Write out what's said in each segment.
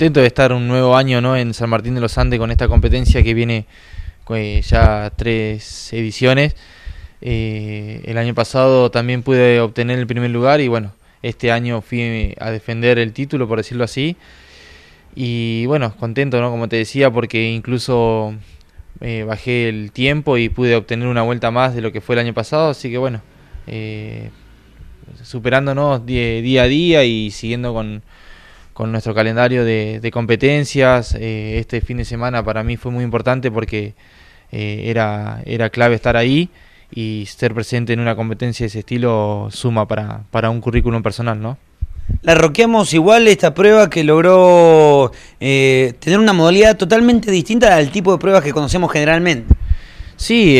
contento de estar un nuevo año ¿no? en San Martín de los Andes con esta competencia que viene eh, ya tres ediciones. Eh, el año pasado también pude obtener el primer lugar y bueno, este año fui a defender el título, por decirlo así. Y bueno, contento, ¿no? Como te decía, porque incluso eh, bajé el tiempo y pude obtener una vuelta más de lo que fue el año pasado, así que bueno, superándonos día a día y siguiendo con, con nuestro calendario de, competencias. Eh, este fin de semana para mí fue muy importante porque eh, era, clave estar ahí y ser presente en una competencia de ese estilo suma para, un currículum personal, ¿no? La roqueamos igual esta prueba que logró eh, tener una modalidad totalmente distinta al tipo de pruebas que conocemos generalmente. Sí,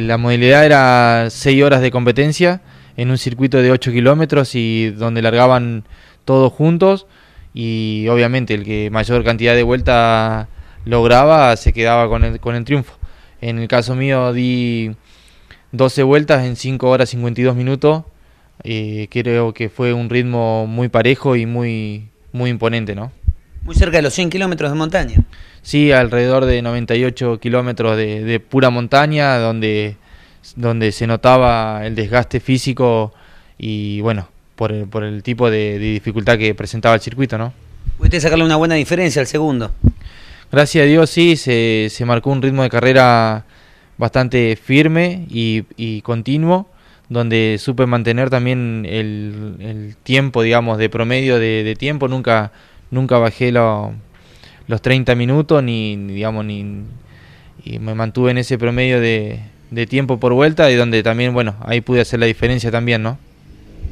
la modalidad era 6 horas de competencia en un circuito de 8 kilómetros y donde largaban todos juntos y obviamente el que mayor cantidad de vueltas lograba se quedaba con el, con el triunfo. En el caso mío di 12 vueltas en 5 horas 52 minutos. Eh, creo que fue un ritmo muy parejo y muy, muy imponente, ¿no? Muy cerca de los 100 kilómetros de montaña. Sí, alrededor de 98 kilómetros de, de, pura montaña, donde, donde se notaba el desgaste físico y bueno, por el, por el tipo de, dificultad que presentaba el circuito, ¿no? Pudiste sacarle una buena diferencia al segundo. Gracias a Dios, sí, se, marcó un ritmo de carrera bastante firme y, continuo, donde supe mantener también el, tiempo, digamos, de promedio de, tiempo. Nunca, nunca bajé los 30 minutos, ni, digamos, ni, y me mantuve en ese promedio de, de tiempo por vuelta y donde también, bueno, ahí pude hacer la diferencia también, ¿no?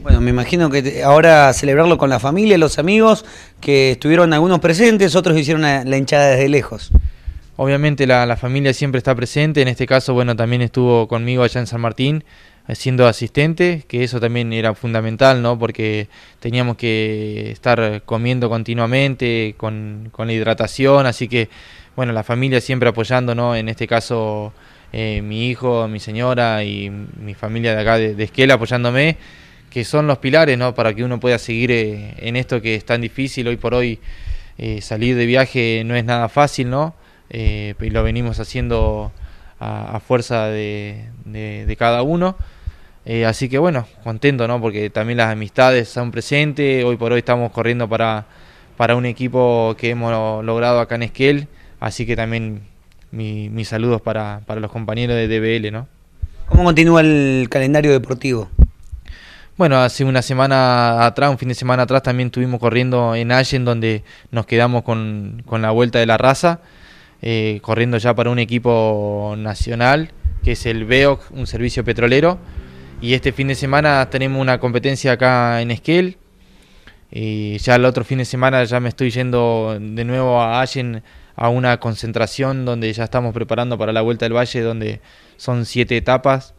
Bueno, me imagino que ahora celebrarlo con la familia, los amigos, que estuvieron algunos presentes, otros hicieron la hinchada desde lejos. Obviamente la, familia siempre está presente, en este caso, bueno, también estuvo conmigo allá en San Martín eh, siendo asistente, que eso también era fundamental, ¿no? Porque teníamos que estar comiendo continuamente, con, la hidratación, así que, bueno, la familia siempre apoyando, ¿no? En este caso, eh, mi hijo, mi señora y mi familia de acá de Esquela apoyándome que son los pilares para que uno pueda seguir eh, en esto que es tan difícil. Hoy por hoy eh, salir de viaje no es nada fácil, ¿no? Eh, y lo venimos haciendo a, fuerza de, cada uno. así que bueno, contento, Porque también las amistades son presentes. Hoy por hoy estamos corriendo para, para un equipo que hemos logrado acá en Esquel. Así que también mis saludos para, los compañeros de DBL, ¿no? ¿Cómo continúa el calendario deportivo? Bueno, hace una semana atrás, un fin de semana atrás, también estuvimos corriendo en Allen, donde nos quedamos con, la vuelta de la raza, eh, corriendo ya para un equipo nacional, que es el BEOC, un servicio petrolero. Y este fin de semana tenemos una competencia acá en Esquel. Y eh, ya el otro fin de semana ya me estoy yendo de nuevo a Allen a una concentración donde ya estamos preparando para la Vuelta del Valle, donde son siete etapas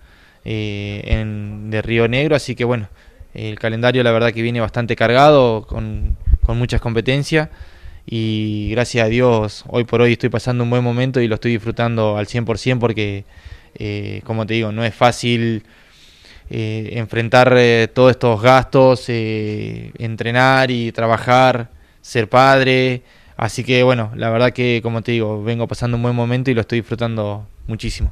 eh, en, de Río Negro, así que bueno, el calendario la verdad que viene bastante cargado, con, con muchas competencias y gracias a Dios hoy por hoy estoy pasando un buen momento y lo estoy disfrutando al 100% porque, eh, como te digo, no es fácil eh, enfrentar todos estos gastos, entrenar y trabajar, ser padre. Así que bueno, la verdad que, como te digo, vengo pasando un buen momento y lo estoy disfrutando muchísimo.